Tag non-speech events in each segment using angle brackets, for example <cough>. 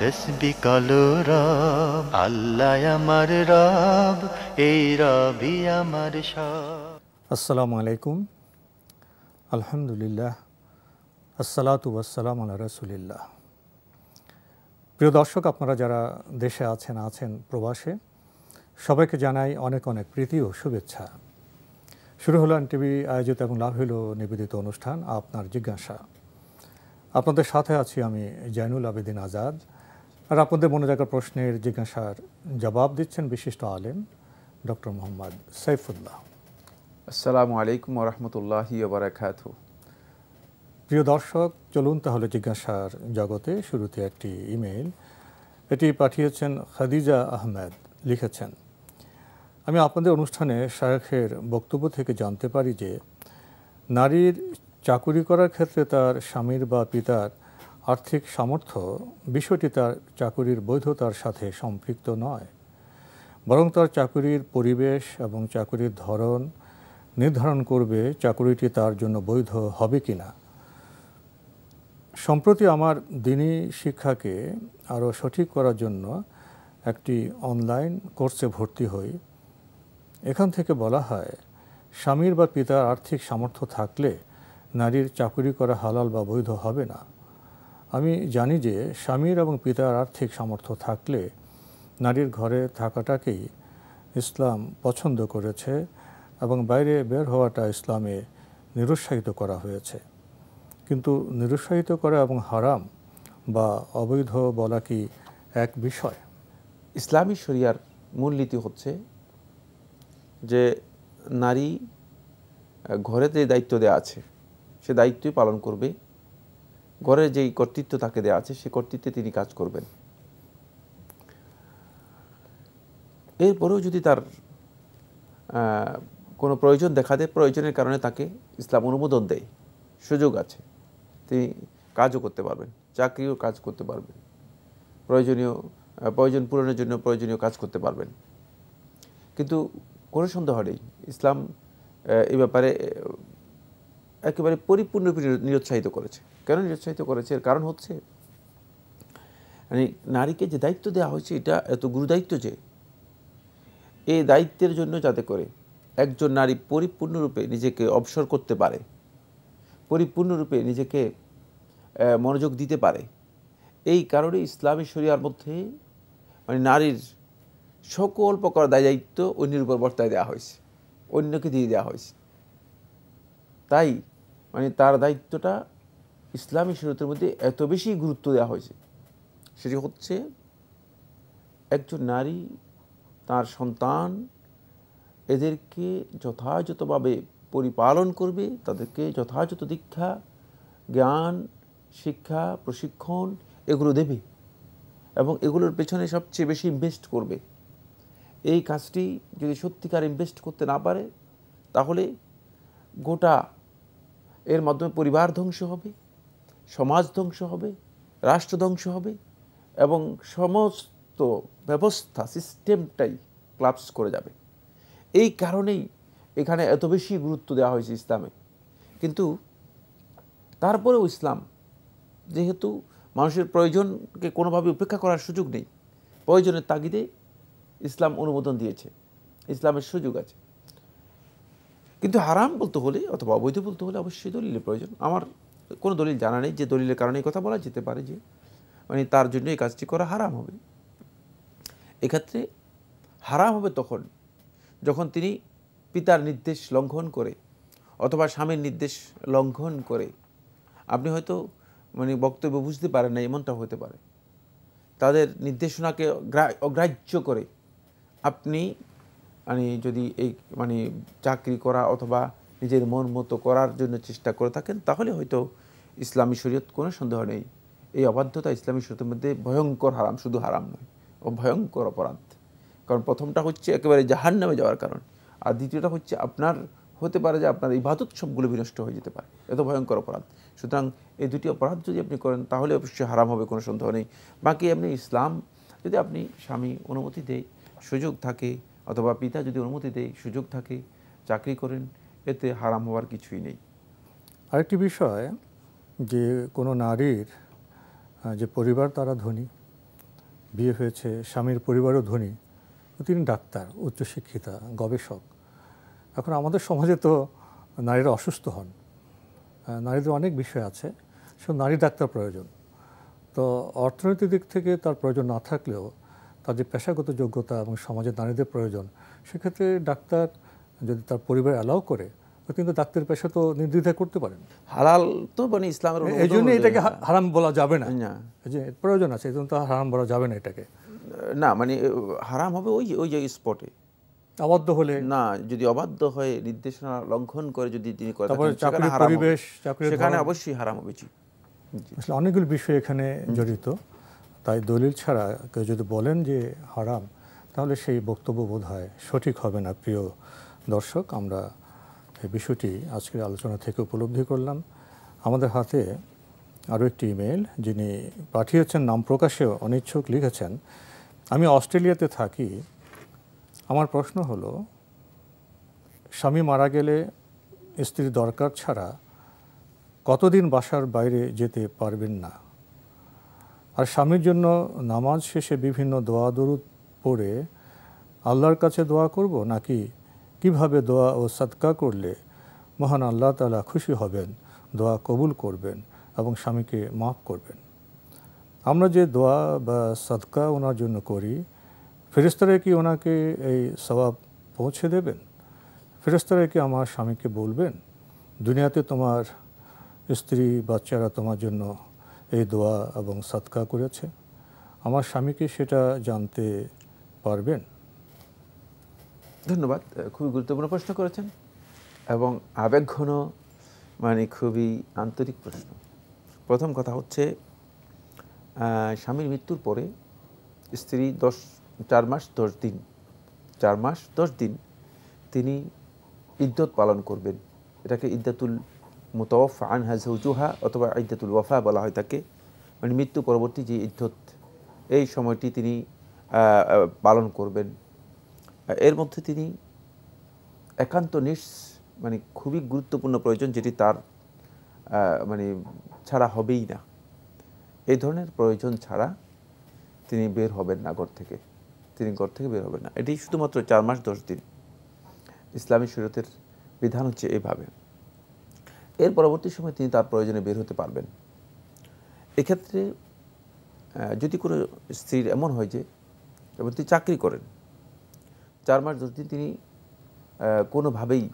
তসবি রব আল্লাহ আমার রব এই রবি আমার সব আসসালামু আলাইকুম আলহামদুলিল্লাহ আসসালাতু আসসালাম আল্লাহ রসুলিল্লাহ প্রিয় দর্শক আপনারা যারা দেশে আছেন আছেন প্রবাসে সবাইকে জানাই অনেক অনেক প্রীতি ও শুভেচ্ছা শুরু হলো টিভি আয়োজিত এবং লাভ হলো নিবেদিত অনুষ্ঠান আপনার জিজ্ঞাসা আপনাদের সাথে আছি আমি জাইনুল আবেদিন আজাদ আর আপনাদের মনে রাখার প্রশ্নের জিজ্ঞাসার জবাব দিচ্ছেন বিশিষ্ট আলেম ডক্টর মোহাম্মদ সাইফুল্লাহ আসসালামু আলাইকুম রহমতুল্লাহ বারাকাত প্রিয় দর্শক চলুন তাহলে জিজ্ঞাসার জগতে শুরুতে একটি ইমেইল এটি পাঠিয়েছেন খাদিজা আহমেদ লিখেছেন আমি আপনাদের অনুষ্ঠানে শাহেখের বক্তব্য থেকে জানতে পারি যে নারীর চাকুরি করার ক্ষেত্রে তার স্বামীর বা পিতার আর্থিক সামর্থ্য বিষয়টি তার চাকুরির বৈধতার সাথে সম্পৃক্ত নয় বরং তার চাকুরির পরিবেশ এবং চাকুরির ধরন নির্ধারণ করবে চাকুরিটি তার জন্য বৈধ হবে কি না সম্প্রতি আমার দিনী শিক্ষাকে আরও সঠিক করার জন্য একটি অনলাইন কোর্সে ভর্তি হই এখান থেকে বলা হয় স্বামীর বা পিতার আর্থিক সামর্থ্য থাকলে নারীর চাকুরি করা হালাল বা বৈধ হবে না আমি জানি যে স্বামীর এবং পিতার আর্থিক সামর্থ্য থাকলে নারীর ঘরে থাকাটাকেই ইসলাম পছন্দ করেছে এবং বাইরে বের হওয়াটা ইসলামে নিরুৎসাহিত করা হয়েছে কিন্তু নিরুৎসাহিত করা এবং হারাম বা অবৈধ বলা কি এক বিষয় ইসলামী শরিয়ার মূলনীতি হচ্ছে যে নারী ঘরেতে দায়িত্ব দেওয়া আছে সে দায়িত্বই পালন করবে ঘরের যেই কর্তৃত্ব তাকে দেওয়া আছে সে কর্তৃত্বে তিনি কাজ করবেন এরপরেও যদি তার কোনো প্রয়োজন দেখা দেয় প্রয়োজনের কারণে তাকে ইসলাম অনুমোদন দেয় সুযোগ আছে তিনি কাজও করতে পারবেন চাকরিও কাজ করতে পারবেন প্রয়োজনীয় প্রয়োজন পূরণের জন্য প্রয়োজনীয় কাজ করতে পারবেন কিন্তু কোনো সন্দেহ নেই ইসলাম এ ব্যাপারে একেবারে পরিপূর্ণরূপে নিরুৎসাহিত করেছে কেন নিরুৎসাহিত করেছে এর কারণ হচ্ছে মানে নারীকে যে দায়িত্ব দেওয়া হয়েছে এটা এত গুরুদায়িত্ব যে এই দায়িত্বের জন্য যাতে করে একজন নারী পরিপূর্ণরূপে নিজেকে অবসর করতে পারে পরিপূর্ণরূপে নিজেকে মনোযোগ দিতে পারে এই কারণে ইসলামী শরিয়ার মধ্যে মানে নারীর সকল প্রকার দায় দায়িত্ব অন্যের উপর বর্তায় দেওয়া হয়েছে অন্যকে দিয়ে দেওয়া হয়েছে তাই মানে তার দায়িত্বটা ইসলামী শরীয়তের মধ্যে এত বেশি গুরুত্ব দেওয়া হয়েছে সেটি হচ্ছে একজন নারী তার সন্তান এদেরকে যথাযথভাবে পরিপালন করবে তাদেরকে যথাযথ দীক্ষা জ্ঞান শিক্ষা প্রশিক্ষণ এগুলো দেবে এবং এগুলোর পেছনে সবচেয়ে বেশি ইনভেস্ট করবে এই কাজটি যদি সত্যিকার ইনভেস্ট করতে না পারে তাহলে গোটা এর মাধ্যমে পরিবার ধ্বংস হবে সমাজ ধ্বংস হবে রাষ্ট্র ধ্বংস হবে এবং সমস্ত ব্যবস্থা সিস্টেমটাই ক্লাপস করে যাবে এই কারণেই এখানে এত বেশি গুরুত্ব দেওয়া হয়েছে ইসলামে কিন্তু তারপরেও ইসলাম যেহেতু মানুষের প্রয়োজনকে কোনোভাবে উপেক্ষা করার সুযোগ নেই প্রয়োজনের তাগিদে ইসলাম অনুমোদন দিয়েছে ইসলামের সুযোগ আছে কিন্তু হারাম বলতে হলে অথবা অবৈধ বলতে হলে অবশ্যই দলিলের প্রয়োজন আমার কোনো দলিল জানা নেই যে দলিলের কারণে কথা বলা যেতে পারে যে মানে তার জন্য এই কাজটি করা হারাম হবে এক্ষেত্রে হারাম হবে তখন যখন তিনি পিতার নির্দেশ লঙ্ঘন করে অথবা স্বামীর নির্দেশ লঙ্ঘন করে আপনি হয়তো মানে বক্তব্য বুঝতে পারেন না এমনটা হতে পারে তাদের নির্দেশনাকে অগ্রাহ্য করে আপনি মানে যদি এই মানে চাকরি করা অথবা নিজের মন মতো করার জন্য চেষ্টা করে থাকেন তাহলে হয়তো ইসলামী শরীয়ত কোনো সন্দেহ নেই এই অবাধ্যতা ইসলামী শরীয়তের মধ্যে ভয়ঙ্কর হারাম শুধু হারাম নয় ও ভয়ঙ্কর অপরাধ কারণ প্রথমটা হচ্ছে একেবারে জাহান নামে যাওয়ার কারণ আর দ্বিতীয়টা হচ্ছে আপনার হতে পারে যে আপনার ইবাদত সবগুলো বিনষ্ট হয়ে যেতে পারে এত ভয়ঙ্কর অপরাধ সুতরাং এই দুটি অপরাধ যদি আপনি করেন তাহলে অবশ্যই হারাম হবে কোনো সন্দেহ নেই বাকি আপনি ইসলাম যদি আপনি স্বামী অনুমতি দেয় সুযোগ থাকে অথবা পিতা যদি অনুমতি দেয় সুযোগ থাকে চাকরি করেন এতে হারাম হওয়ার কিছুই নেই আরেকটি বিষয় যে কোনো নারীর যে পরিবার তারা ধনী বিয়ে হয়েছে স্বামীর পরিবারও ধনী তিনি ডাক্তার উচ্চশিক্ষিতা গবেষক এখন আমাদের সমাজে তো নারীরা অসুস্থ হন নারীদের অনেক বিষয় আছে সে নারী ডাক্তার প্রয়োজন তো অর্থনৈতিক দিক থেকে তার প্রয়োজন না থাকলেও তার যে পেশাগত যোগ্যতা এবং সমাজের নারীদের প্রয়োজন সেক্ষেত্রে ডাক্তার যদি তার পরিবার অ্যালাউ করে কিন্তু ডাক্তার পেশা তো নির্দ্বিধায় করতে পারেন হালাল তো মানে ইসলামের এই জন্য এটাকে হারাম বলা যাবে না প্রয়োজন আছে এই জন্য তো হারাম বলা যাবে না এটাকে না মানে হারাম হবে ওই ওই যে স্পটে অবাধ্য হলে না যদি অবাধ্য হয়ে নির্দেশনা লঙ্ঘন করে যদি তিনি করেন সেখানে অবশ্যই হারাম হবে জি অনেকগুলো বিষয় এখানে জড়িত তাই দলিল ছাড়া কেউ যদি বলেন যে হারাম তাহলে সেই বক্তব্য বোধ হয় সঠিক হবে না প্রিয় দর্শক আমরা এই বিষয়টি আজকের আলোচনা থেকে উপলব্ধি করলাম আমাদের হাতে আরও একটি ইমেল যিনি পাঠিয়েছেন নাম প্রকাশে অনিচ্ছুক লিখেছেন আমি অস্ট্রেলিয়াতে থাকি আমার প্রশ্ন হলো স্বামী মারা গেলে স্ত্রীর দরকার ছাড়া কতদিন বাসার বাইরে যেতে পারবেন না আর স্বামীর জন্য নামাজ শেষে বিভিন্ন দোয়া দরুদ পড়ে আল্লাহর কাছে দোয়া করব নাকি কিভাবে দোয়া ও সৎকা করলে মহান আল্লাহ তালা খুশি হবেন দোয়া কবুল করবেন এবং স্বামীকে মাফ করবেন আমরা যে দোয়া বা সৎকা ওনার জন্য করি ফেরেস্তারা কি ওনাকে এই স্বভাব পৌঁছে দেবেন ফেরেস্তারা কি আমার স্বামীকে বলবেন দুনিয়াতে তোমার স্ত্রী বাচ্চারা তোমার জন্য এই দোয়া এবং সৎকা করেছে আমার স্বামীকে সেটা জানতে পারবেন ধন্যবাদ খুবই গুরুত্বপূর্ণ প্রশ্ন করেছেন এবং আবেগঘন মানে খুবই আন্তরিক প্রশ্ন প্রথম কথা হচ্ছে স্বামীর মৃত্যুর পরে স্ত্রী দশ চার মাস দশ দিন চার মাস দশ দিন তিনি ইদ্যত পালন করবেন এটাকে ইদ্যাতুল মুতওয়ফ আনহা জৌজুহা অথবা ইদ্দাতুল ওয়াফা বলা হয় তাকে মানে মৃত্যু পরবর্তী যে ইদ্যত এই সময়টি তিনি পালন করবেন এর মধ্যে তিনি একান্ত নিঃস মানে খুবই গুরুত্বপূর্ণ প্রয়োজন যেটি তার মানে ছাড়া হবেই না এই ধরনের প্রয়োজন ছাড়া তিনি বের হবেন না ঘর থেকে তিনি ঘর থেকে বের হবেন না এটি শুধুমাত্র চার মাস দশ দিন ইসলামী শরীয়তের বিধান হচ্ছে এইভাবে এর পরবর্তী সময় তিনি তার প্রয়োজনে বের হতে পারবেন এক্ষেত্রে যদি কোনো স্ত্রীর এমন হয় যে এবং তিনি চাকরি করেন চার মাস যদি তিনি কোনোভাবেই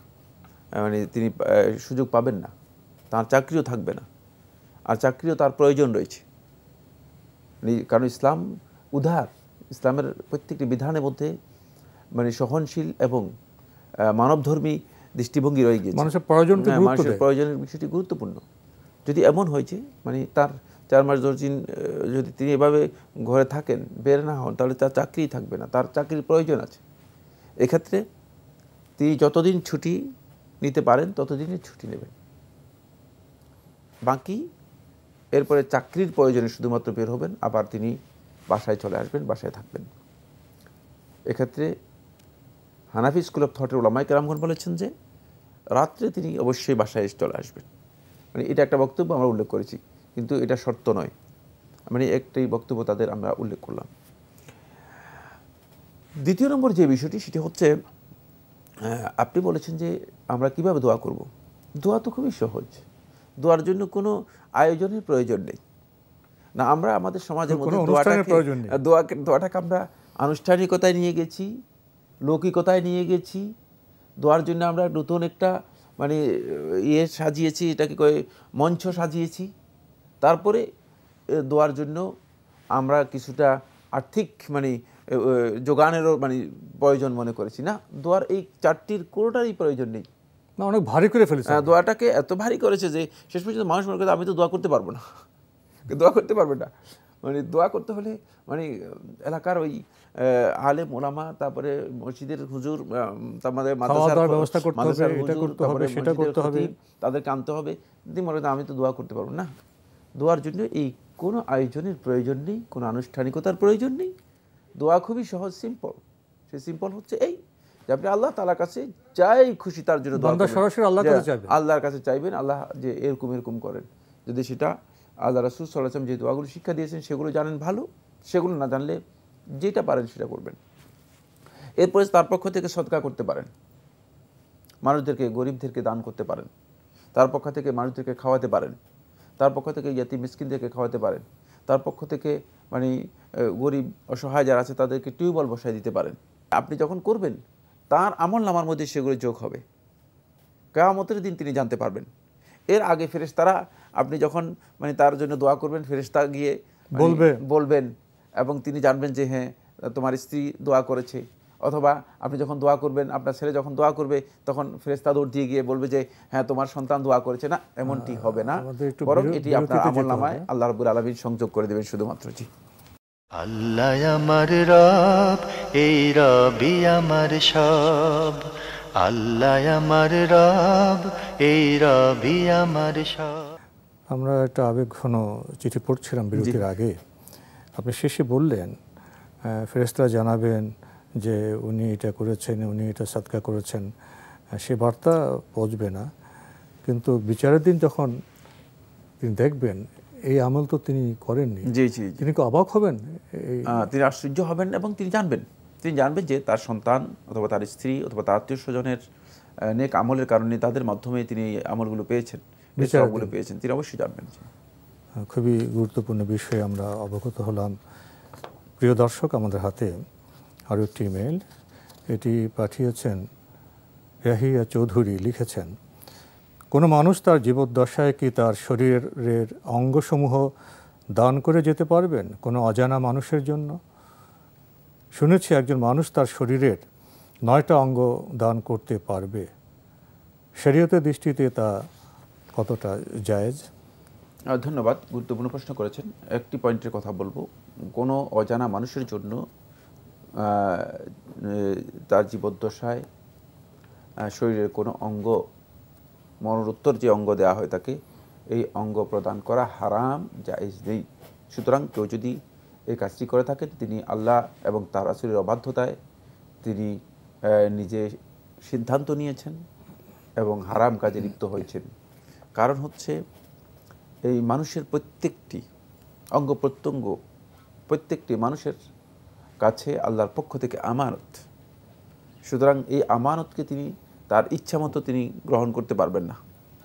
মানে তিনি সুযোগ পাবেন না তার চাকরিও থাকবে না আর চাকরিও তার প্রয়োজন রয়েছে মানে কারণ ইসলাম উদার ইসলামের প্রত্যেকটি বিধানের মধ্যে মানে সহনশীল এবং মানবধর্মী দৃষ্টিভঙ্গি রয়ে গিয়েছে মানুষের প্রয়োজন হ্যাঁ, মানুষের প্রয়োজনের বিষয়টি গুরুত্বপূর্ণ যদি এমন হয়েছে মানে তার চার মাস দশ দিন যদি তিনি এভাবে ঘরে থাকেন বের না হন তাহলে তার চাকরি থাকবে না তার চাকরির প্রয়োজন আছে এক্ষেত্রে তিনি যতদিন ছুটি নিতে পারেন ততদিনই ছুটি নেবেন বাকি এরপরে চাকরির প্রয়োজনে শুধুমাত্র বের হবেন আবার তিনি বাসায় চলে আসবেন বাসায় থাকবেন এক্ষেত্রে হানাফি স্কুল অফ থটের ওলামাই কেরামগণ বলেছেন যে রাত্রে তিনি অবশ্যই বাসায় চলে আসবেন মানে এটা একটা বক্তব্য আমরা উল্লেখ করেছি কিন্তু এটা শর্ত নয় মানে একটাই বক্তব্য তাদের আমরা উল্লেখ করলাম দ্বিতীয় নম্বর যে বিষয়টি সেটি হচ্ছে আপনি বলেছেন যে আমরা কিভাবে দোয়া করব। দোয়া তো খুবই সহজ দোয়ার জন্য কোনো আয়োজনের প্রয়োজন নেই না আমরা আমাদের সমাজের মধ্যে দোয়াটাকে দোয়াটাকে আমরা আনুষ্ঠানিকতায় নিয়ে গেছি লৌকিকতায় নিয়ে গেছি দোয়ার জন্য আমরা নতুন একটা মানে ইয়ে সাজিয়েছি এটাকে কয়ে মঞ্চ সাজিয়েছি তারপরে দোয়ার জন্য আমরা কিছুটা আর্থিক মানে যোগানেরও মানে প্রয়োজন মনে করেছি না দোয়ার এই চারটির কোনোটারই প্রয়োজন নেই না অনেক ভারী করে ফেলেছে হ্যাঁ, দোয়াটাকে এত ভারী করেছে যে শেষ পর্যন্ত মানুষ মনে করে আমি তো দোয়া করতে পারবো না দোয়া করতে পারবে না মানে দোয়া করতে হলে মানে এলাকার ওই আলে মোলামা তারপরে মসজিদের হুজুর আমাদের তাদেরকে আনতে হবে যদি মনে আমি তো দোয়া করতে পারবো না দোয়ার জন্য এই কোনো আয়োজনের প্রয়োজন নেই কোনো আনুষ্ঠানিকতার প্রয়োজন নেই দোয়া খুবই সহজ সিম্পল সে সিম্পল হচ্ছে এই যে আপনি আল্লাহ তালার কাছে যাই খুশি তার জন্য আল্লাহর কাছে চাইবেন আল্লাহ যে এরকম এরকম করেন যদি সেটা আল্লাহ রাসুল সাল্লাহাম যে দোয়াগুলো শিক্ষা দিয়েছেন সেগুলো জানেন ভালো সেগুলো না জানলে যেটা পারেন সেটা করবেন এরপরে তার পক্ষ থেকে সৎকা করতে পারেন মানুষদেরকে গরিবদেরকে দান করতে পারেন তার পক্ষ থেকে মানুষদেরকে খাওয়াতে পারেন তার পক্ষ থেকে জাতি মিসকিনদেরকে খাওয়াতে পারেন তার পক্ষ থেকে মানে গরিব অসহায় যারা আছে তাদেরকে টিউবওয়েল বসায় দিতে পারেন আপনি যখন করবেন তার আমল নামার মধ্যে সেগুলো যোগ হবে কেয়ামতের দিন তিনি জানতে পারবেন এর আগে ফেরেশতারা আপনি যখন মানে তার জন্য দোয়া করবেন ফেরেশতা গিয়ে মানে বলবে বলবেন এবং তিনি জানবেন যে হ্যাঁ তোমার স্ত্রী দোয়া করেছে অথবা আপনি যখন দোয়া করবেন আপনার ছেলে যখন দোয়া করবে তখন ফেরেস্তা দৌড় দিয়ে গিয়ে বলবে যে হ্যাঁ তোমার সন্তান দোয়া করেছে না এমনটি হবে না বরং এটি আপনার আমল নামায় আল্লাহ রবুল আলমীর সংযোগ করে দেবেন শুধুমাত্র জি আল্লাহ আমার রব এই রবি আমার সব আল্লাহ আমার রব এই রবি আমার আমরা একটা আবেগ ঘন চিঠি পড়ছিলাম বিরতির আগে আপনি শেষে বললেন ফেরেস্তা জানাবেন যে উনি এটা করেছেন উনি এটা সাদকা করেছেন সে বার্তা পচবে না কিন্তু বিচারের দিন যখন তিনি দেখবেন এই আমল তো তিনি করেননি তিনি কি অবাক হবেন তিনি আশ্চর্য হবেন এবং তিনি জানবেন তিনি জানবেন যে তার সন্তান অথবা তার স্ত্রী অথবা তার আত্মীয় স্বজনের নেক আমলের কারণে তাদের মাধ্যমে তিনি আমলগুলো পেয়েছেন বিচারগুলো পেয়েছেন তিনি অবশ্যই জানবেন হ্যাঁ, খুবই গুরুত্বপূর্ণ বিষয়ে আমরা অবগত হলাম প্রিয় দর্শক আমাদের হাতে আরও একটি ইমেল এটি পাঠিয়েছেন রাহিয়া চৌধুরী লিখেছেন কোনো মানুষ তার জীবদ্দশায় কি তার শরীরের অঙ্গসমূহ দান করে যেতে পারবেন কোনো অজানা মানুষের জন্য শুনেছি একজন মানুষ তার শরীরের নয়টা অঙ্গ দান করতে পারবে শরীয়তের দৃষ্টিতে তা কতটা জায়েজ ধন্যবাদ গুরুত্বপূর্ণ প্রশ্ন করেছেন একটি পয়েন্টের কথা বলবো কোনো অজানা মানুষের জন্য তার জীবদ্দশায় শরীরের কোনো অঙ্গ মরণোত্তর যে অঙ্গ দেওয়া হয় তাকে এই অঙ্গ প্রদান করা হারাম জায়েজ নেই সুতরাং কেউ যদি এই কাজটি করে থাকেন তিনি আল্লাহ এবং তার আসুরের অবাধ্যতায় তিনি নিজে সিদ্ধান্ত নিয়েছেন এবং হারাম কাজে লিপ্ত হয়েছেন কারণ হচ্ছে এই মানুষের প্রত্যেকটি অঙ্গ প্রত্যঙ্গ প্রত্যেকটি মানুষের কাছে আল্লাহর পক্ষ থেকে আমানত সুতরাং এই আমানতকে তিনি তার ইচ্ছামতো তিনি গ্রহণ করতে পারবেন না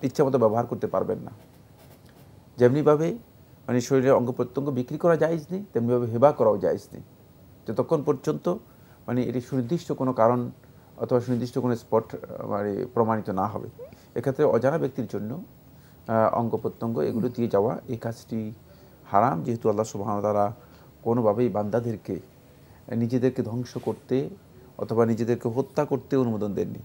ইচ্ছামতো ব্যবহার করতে পারবেন না যেমনিভাবে মানে শরীরের অঙ্গ প্রত্যঙ্গ বিক্রি করা যায়জ নেই তেমনিভাবে হেবা করাও যায়জ নেই যতক্ষণ পর্যন্ত মানে এটি সুনির্দিষ্ট কোনো কারণ অথবা সুনির্দিষ্ট কোনো স্পট মানে প্রমাণিত না হবে এক্ষেত্রে অজানা ব্যক্তির জন্য অঙ্গ প্রত্যঙ্গ এগুলো দিয়ে যাওয়া এই কাজটি হারাম যেহেতু আল্লাহ সুবাহ তারা কোনোভাবেই বান্দাদেরকে নিজেদেরকে ধ্বংস করতে অথবা নিজেদেরকে হত্যা করতে অনুমোদন দেননি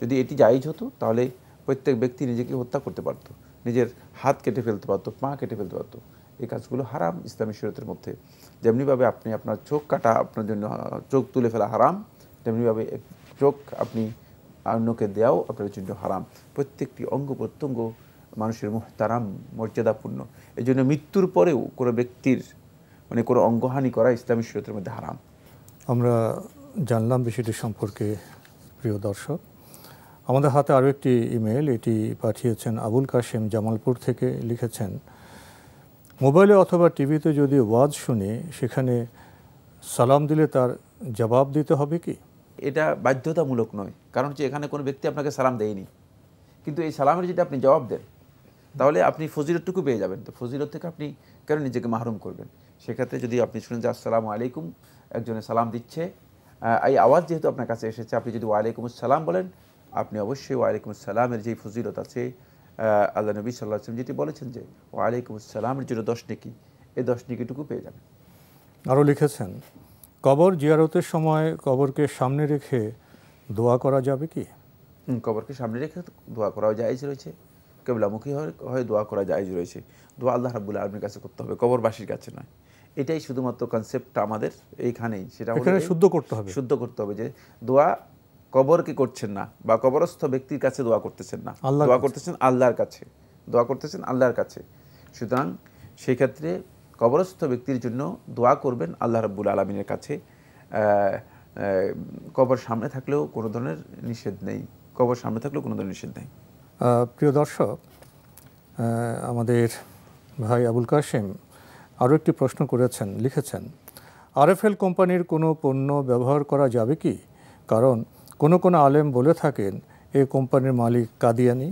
যদি এটি জায়জ হতো তাহলে প্রত্যেক ব্যক্তি নিজেকে হত্যা করতে পারতো নিজের হাত কেটে ফেলতে পারতো পা কেটে ফেলতে পারতো এই কাজগুলো হারাম ইসলামী শরীয়তের মধ্যে যেমনিভাবে আপনি আপনার চোখ কাটা আপনার জন্য চোখ তুলে ফেলা হারাম তেমনিভাবে চোখ আপনি অন্যকে দেওয়াও আপনার জন্য হারাম প্রত্যেকটি অঙ্গ প্রত্যঙ্গ মানুষের মুহতারাম মর্যাদাপূর্ণ এই জন্য মৃত্যুর পরেও কোনো ব্যক্তির মানে কোনো অঙ্গহানি করা ইসলামী শরীয়তের মধ্যে হারাম আমরা জানলাম বিষয়টি সম্পর্কে প্রিয় দর্শক আমাদের হাতে আরও একটি ইমেল এটি পাঠিয়েছেন আবুল কাশেম জামালপুর থেকে লিখেছেন মোবাইলে অথবা টিভিতে যদি ওয়াজ শুনি সেখানে সালাম দিলে তার জবাব দিতে হবে কি এটা বাধ্যতামূলক নয় কারণ হচ্ছে এখানে কোনো ব্যক্তি আপনাকে সালাম দেয়নি কিন্তু এই সালামের যদি আপনি জবাব দেন তাহলে আপনি ফজিলতটুকু পেয়ে যাবেন তো ফজিলত থেকে আপনি কেন নিজেকে মাহরুম করবেন সেক্ষেত্রে যদি আপনি শুনেন যে আসসালামু আলাইকুম একজনে সালাম দিচ্ছে এই আওয়াজ যেহেতু আপনার কাছে এসেছে আপনি যদি ওয়ালাইকুম সালাম বলেন আপনি অবশ্যই ওয়ালাইকুম আসসালামের যে ফজিলত আছে আল্লাহ নবী সাল্লাহ আসলাম যেটি বলেছেন যে ও আলাইকুম আসসালামের জন্য দশ নেকি এই দশ নেকিটুকু পেয়ে যাবেন আরও লিখেছেন কবর জিয়ারতের সময় কবরকে সামনে রেখে দোয়া করা যাবে কি কবরকে সামনে রেখে দোয়া করাও জায়জ রয়েছে কেবলামুখী হয়ে দোয়া করা জায়জ রয়েছে দোয়া আল্লাহ রাবুল আলমীর কাছে করতে হবে কবরবাসীর কাছে নয় এটাই শুধুমাত্র কনসেপ্টটা আমাদের এইখানেই সেটা শুদ্ধ করতে হবে শুদ্ধ করতে হবে যে দোয়া কবরকে করছেন না বা কবরস্থ ব্যক্তির কাছে দোয়া করতেছেন না দোয়া করতেছেন আল্লাহর কাছে দোয়া করতেছেন আল্লাহর কাছে সুতরাং সেই ক্ষেত্রে কবরস্থ ব্যক্তির জন্য দোয়া করবেন আল্লাহ রাব্বুল আলমিনের কাছে কবর সামনে থাকলেও কোনো ধরনের নিষেধ নেই কবর সামনে থাকলেও কোনো ধরনের নিষেধ নেই প্রিয় দর্শক আমাদের ভাই আবুল কাশেম আরও একটি প্রশ্ন করেছেন লিখেছেন আরএফএল কোম্পানির কোনো পণ্য ব্যবহার করা যাবে কি কারণ কোনো কোনো আলেম বলে থাকেন এ কোম্পানির মালিক কাদিয়ানি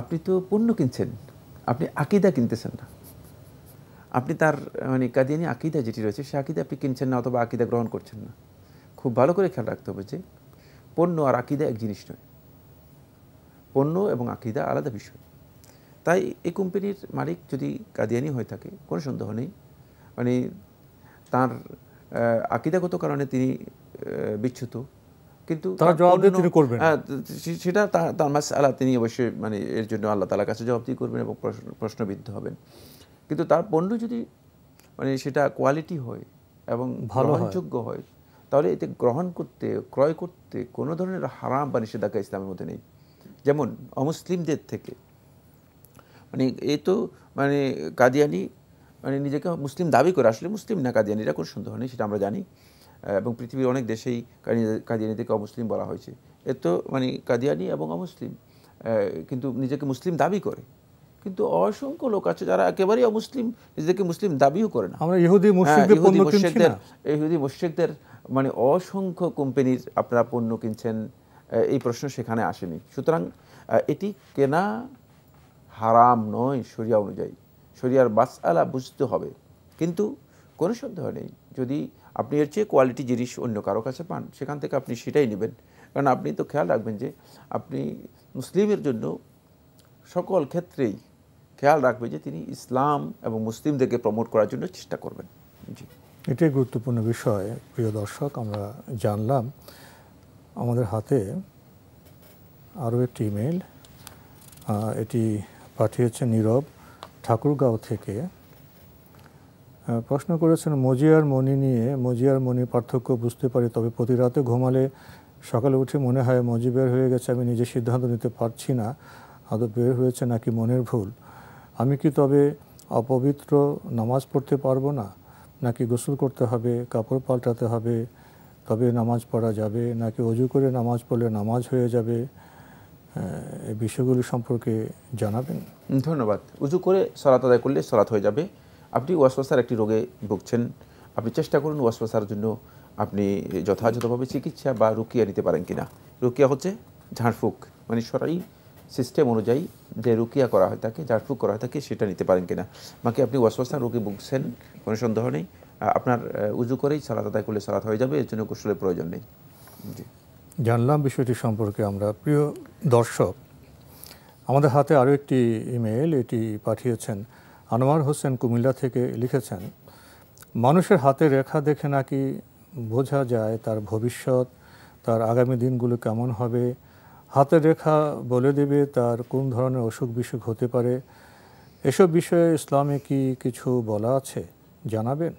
আপনি তো পণ্য কিনছেন আপনি আকিদা কিনতেছেন না আপনি তার মানে কাদিয়ানি আকিদা যেটি রয়েছে সে আকিদা আপনি কিনছেন না অথবা আকিদা গ্রহণ করছেন না খুব ভালো করে খেয়াল রাখতে হবে যে পণ্য আর আকিদা এক জিনিস নয় পণ্য এবং আকিদা আলাদা বিষয় তাই এই কোম্পানির মালিক যদি কাদিয়ানি হয়ে থাকে কোনো সন্দেহ নেই মানে তার আকিদাগত কারণে তিনি বিচ্ছুত কিন্তু তার জবাব দিয়ে তিনি করবেন হ্যাঁ, সেটা তার মাস আল্লাহ তিনি অবশ্যই মানে এর জন্য আল্লাহ তালার কাছে জবাব দিয়ে করবেন এবং প্রশ্নবিদ্ধ হবেন কিন্তু তার পণ্য যদি মানে সেটা কোয়ালিটি হয় এবং ভালোযোগ্য হয় তাহলে এতে গ্রহণ করতে ক্রয় করতে কোনো ধরনের হারাম বা নিষেধাজ্ঞা ইসলামের মধ্যে নেই যেমন অমুসলিমদের থেকে মানে এই তো মানে কাদিয়ানি মানে নিজেকে মুসলিম দাবি করে আসলে মুসলিম না কাদিয়ানিরা কোনো সন্দেহ নেই সেটা আমরা জানি এবং পৃথিবীর অনেক দেশেই কাদিয়ানিদেরকে অমুসলিম বলা হয়েছে এ তো মানে কাদিয়ানি এবং অমুসলিম কিন্তু নিজেকে মুসলিম দাবি করে কিন্তু অসংখ্য লোক আছে যারা একেবারেই অমুসলিম নিজেকে মুসলিম দাবিও করে না আমরা ইহুদি হ্যাঁ, মুসলিমদের ইহুদি মুসিদদের মানে অসংখ্য কোম্পানির আপনারা পণ্য কিনছেন এই প্রশ্ন সেখানে আসেনি সুতরাং এটি কেনা হারাম নয় সরিয়া অনুযায়ী সরিয়ার বাস আলা বুঝতে হবে কিন্তু কোনো সন্দেহ নেই যদি আপনি এর চেয়ে কোয়ালিটি জিনিস অন্য কারো কাছে পান সেখান থেকে আপনি সেটাই নেবেন কারণ আপনি তো খেয়াল রাখবেন যে আপনি মুসলিমের জন্য সকল ক্ষেত্রেই খেয়াল রাখবে যে তিনি ইসলাম এবং মুসলিমদেরকে প্রমোট করার জন্য চেষ্টা করবেন জি এটাই গুরুত্বপূর্ণ বিষয় প্রিয় দর্শক আমরা জানলাম আমাদের হাতে আরও একটি ইমেল এটি পাঠিয়েছে নীরব ঠাকুরগাঁও থেকে প্রশ্ন করেছেন মজিয়ার মনি নিয়ে মজিয়ার মনি পার্থক্য বুঝতে পারি তবে প্রতি রাতে ঘুমালে সকালে উঠে মনে হয় মজি বের হয়ে গেছে আমি নিজে সিদ্ধান্ত নিতে পারছি না আদৌ বের হয়েছে নাকি মনের ভুল আমি কি তবে অপবিত্র নামাজ পড়তে পারবো না নাকি গোসল করতে হবে কাপড় পাল্টাতে হবে তবে নামাজ পড়া যাবে নাকি অজু করে নামাজ পড়লে নামাজ হয়ে যাবে এই বিষয়গুলি সম্পর্কে জানাবেন ধন্যবাদ উজু করে সলাত আদায় করলে সলাত হয়ে যাবে আপনি ওয়াসপাসার একটি রোগে ভুগছেন আপনি চেষ্টা করুন ওয়াসপাসার জন্য আপনি যথাযথভাবে চিকিৎসা বা রুকিয়া নিতে পারেন কিনা রুকিয়া হচ্ছে ঝাড়ফুঁক মানে সরাই সিস্টেম অনুযায়ী যে রুকিয়া করা হয় তাকে ঝাড়ফুঁক করা হয় থাকে সেটা নিতে পারেন কিনা বাকি আপনি ওয়াসপাসার রোগে ভুগছেন কোনো সন্দেহ নেই আপনার উজু করেই সালাদ আদায় করলে সালাদ হয়ে যাবে এর জন্য কৌশলের প্রয়োজন নেই জানলাম বিষয়টি সম্পর্কে আমরা প্রিয় দর্শক আমাদের হাতে আরও একটি ইমেল এটি পাঠিয়েছেন আনোয়ার হোসেন কুমিল্লা থেকে লিখেছেন মানুষের হাতে রেখা দেখে নাকি বোঝা যায় তার ভবিষ্যৎ তার আগামী দিনগুলো কেমন হবে হাতের রেখা বলে দেবে তার কোন ধরনের অসুখ বিসুখ হতে পারে এসব বিষয়ে ইসলামে কি কিছু বলা আছে জানাবেন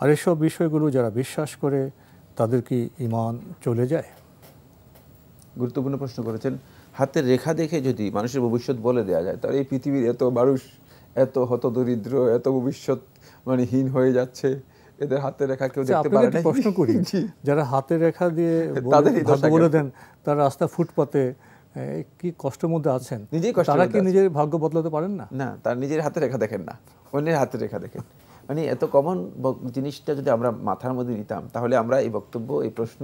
আর এসব বিষয়গুলো যারা বিশ্বাস করে তাদের কি ইমান চলে যায় গুরুত্বপূর্ণ প্রশ্ন করেছেন হাতের রেখা দেখে যদি মানুষের ভবিষ্যৎ বলে দেওয়া যায় তাহলে এই পৃথিবীর এত মানুষ এত হত দরিদ্র এত ভবিষ্যৎ মানে হীন হয়ে যাচ্ছে এদের হাতের রেখা কেউ আচ্ছা, দেখতে পারে না প্রশ্ন করি <laughs> যারা হাতের রেখা দিয়ে <laughs> তাদের বলে দেন তারা রাস্তা ফুটপাতে কি কষ্টের মধ্যে আছেন নিজেই কষ্ট তারা কি নিজের ভাগ্য বদলাতে পারেন না না তার নিজের হাতের রেখা দেখেন না অন্যের হাতের রেখা দেখেন মানে এত কমন জিনিসটা যদি আমরা মাথার মধ্যে নিতাম তাহলে আমরা এই বক্তব্য এই প্রশ্ন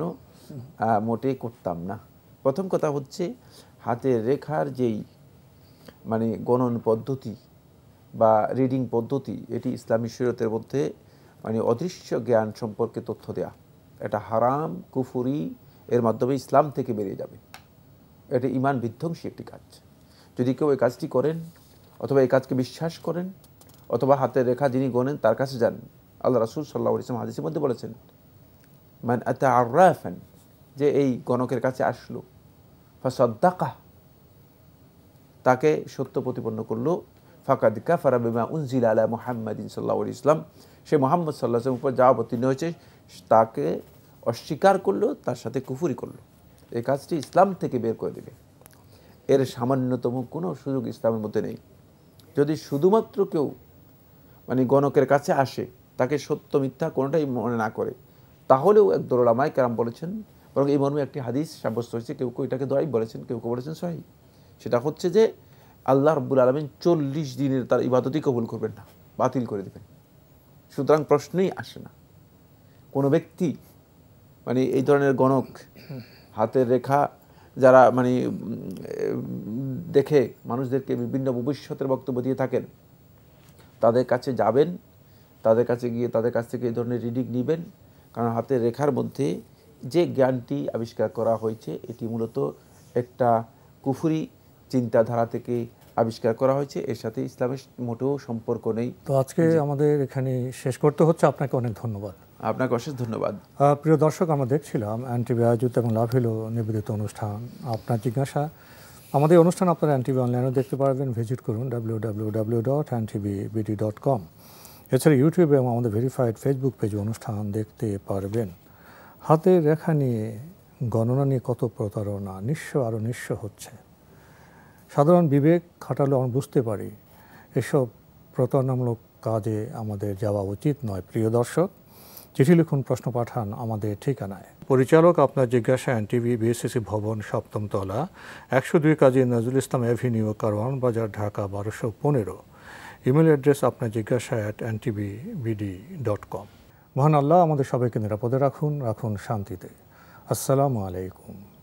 মোটেই করতাম না প্রথম কথা হচ্ছে হাতের রেখার যেই মানে গণন পদ্ধতি বা রিডিং পদ্ধতি এটি ইসলামী শরীয়তের মধ্যে মানে অদৃশ্য জ্ঞান সম্পর্কে তথ্য দেয়া এটা হারাম কুফুরি এর মাধ্যমে ইসলাম থেকে বেরিয়ে যাবে এটা ইমান বিধ্বংসী একটি কাজ যদি কেউ এই কাজটি করেন অথবা এই কাজকে বিশ্বাস করেন অথবা হাতের রেখা যিনি গণেন তার কাছে যান আল্লাহ রাসুল সাল্লা ইসলাম হাদিসের মধ্যে বলেছেন মান এত আর্রাফেন যে এই গণকের কাছে আসলো ফাসদ্দাকা তাকে সত্য প্রতিপন্ন করলো ফাকাদ কাফারা বিমা উনজিল আলা মোহাম্মদিন সাল্লাহ ইসলাম সে মোহাম্মদ সাল্লাহ উপর যা অবতীর্ণ হয়েছে তাকে অস্বীকার করলো তার সাথে কুফুরি করলো এই কাজটি ইসলাম থেকে বের করে দেবে এর সামান্যতম কোনো সুযোগ ইসলামের মধ্যে নেই যদি শুধুমাত্র কেউ মানে গণকের কাছে আসে তাকে সত্য মিথ্যা কোনোটাই মনে না করে তাহলেও এক দোলামায় কেরাম বলেছেন বরং এই মর্মে একটি হাদিস সাব্যস্ত হয়েছে কেউ কেউ এটাকে দয়াই বলেছেন কেউ কেউ বলেছেন সহি সেটা হচ্ছে যে আল্লাহ রব্বুল আলমিন চল্লিশ দিনের তার ইবাদতই কবুল করবেন না বাতিল করে দেবেন সুতরাং প্রশ্নই আসে না কোনো ব্যক্তি মানে এই ধরনের গণক হাতের রেখা যারা মানে দেখে মানুষদেরকে বিভিন্ন ভবিষ্যতের বক্তব্য দিয়ে থাকেন তাদের কাছে যাবেন তাদের কাছে গিয়ে তাদের কাছ থেকে এই ধরনের রিডিং নেবেন কারণ হাতের রেখার মধ্যে যে জ্ঞানটি আবিষ্কার করা হয়েছে এটি মূলত একটা কুফুরি চিন্তাধারা থেকে আবিষ্কার করা হয়েছে এর সাথে ইসলামের মোটেও সম্পর্ক নেই তো আজকে আমাদের এখানে শেষ করতে হচ্ছে আপনাকে অনেক ধন্যবাদ আপনাকে অশেষ ধন্যবাদ প্রিয় দর্শক আমরা দেখছিলাম অ্যান্টিবি আয়োজিত এবং লাভেলো নিবেদিত অনুষ্ঠান আপনার জিজ্ঞাসা আমাদের অনুষ্ঠান আপনারা অ্যান্টিবি অনলাইনেও দেখতে পারবেন ভিজিট করুন ডাব্লিউ ডাব্লিউ ডাব্লিউ ডট অ্যান্টিবি ডট কম এছাড়া ইউটিউবে এবং আমাদের ভেরিফাইড ফেসবুক পেজে অনুষ্ঠান দেখতে পারবেন হাতে রেখা নিয়ে গণনা নিয়ে কত প্রতারণা নিঃস্ব আরও নিঃস্ব হচ্ছে সাধারণ বিবেক খাটালে আমরা বুঝতে পারি এসব প্রতারণামূলক কাজে আমাদের যাওয়া উচিত নয় প্রিয় দর্শক চিঠি লিখুন প্রশ্ন পাঠান আমাদের ঠিকানায় পরিচালক আপনার জিজ্ঞাসা এন টিভি বিএসসিসি ভবন সপ্তম তলা একশো দুই কাজী নজরুল ইসলাম অ্যাভিনিউ কারওয়ান বাজার ঢাকা বারোশো পনেরো ইমেল অ্যাড্রেস আপনার জিজ্ঞাসা at N TV BD dot com মহান আল্লাহ আমাদের সবাইকে নিরাপদে রাখুন রাখুন শান্তিতে আসসালামু আলাইকুম